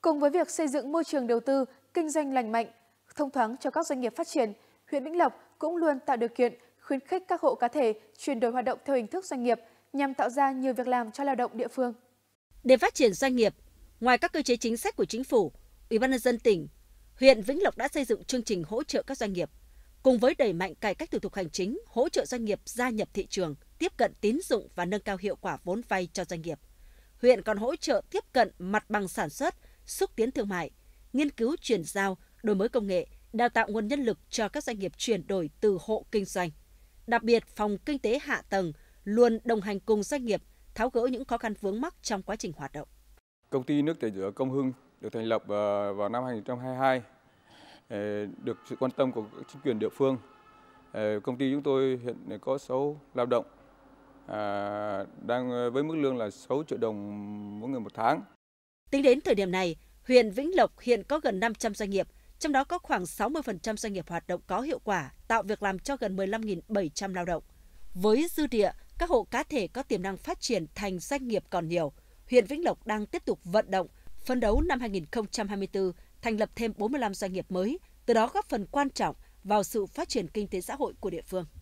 Cùng với việc xây dựng môi trường đầu tư, kinh doanh lành mạnh, thông thoáng cho các doanh nghiệp phát triển, huyện Vĩnh Lộc cũng luôn tạo điều kiện khuyến khích các hộ cá thể chuyển đổi hoạt động theo hình thức doanh nghiệp nhằm tạo ra nhiều việc làm cho lao động địa phương. Để phát triển doanh nghiệp, ngoài các cơ chế chính sách của chính phủ, Ủy ban nhân dân tỉnh, huyện Vĩnh Lộc đã xây dựng chương trình hỗ trợ các doanh nghiệp cùng với đẩy mạnh cải cách thủ tục hành chính, hỗ trợ doanh nghiệp gia nhập thị trường, tiếp cận tín dụng và nâng cao hiệu quả vốn vay cho doanh nghiệp. Huyện còn hỗ trợ tiếp cận mặt bằng sản xuất, xúc tiến thương mại, nghiên cứu chuyển giao, đổi mới công nghệ, đào tạo nguồn nhân lực cho các doanh nghiệp chuyển đổi từ hộ kinh doanh. Đặc biệt, phòng kinh tế hạ tầng luôn đồng hành cùng doanh nghiệp tháo gỡ những khó khăn vướng mắc trong quá trình hoạt động. Công ty nước tẩy rửa Công Hưng được thành lập ờ, vào năm 2022 ờ, được sự quan tâm của chính quyền địa phương. Ờ, công ty chúng tôi hiện có 6 lao động à, đang với mức lương là 6 triệu đồng mỗi người một tháng. Tính đến thời điểm này, huyện Vĩnh Lộc hiện có gần 500 doanh nghiệp, trong đó có khoảng 60% doanh nghiệp hoạt động có hiệu quả, tạo việc làm cho gần 15.700 lao động. Với dư địa, các hộ cá thể có tiềm năng phát triển thành doanh nghiệp còn nhiều. Huyện Vĩnh Lộc đang tiếp tục vận động, phấn đấu năm 2024 thành lập thêm 45 doanh nghiệp mới, từ đó góp phần quan trọng vào sự phát triển kinh tế xã hội của địa phương.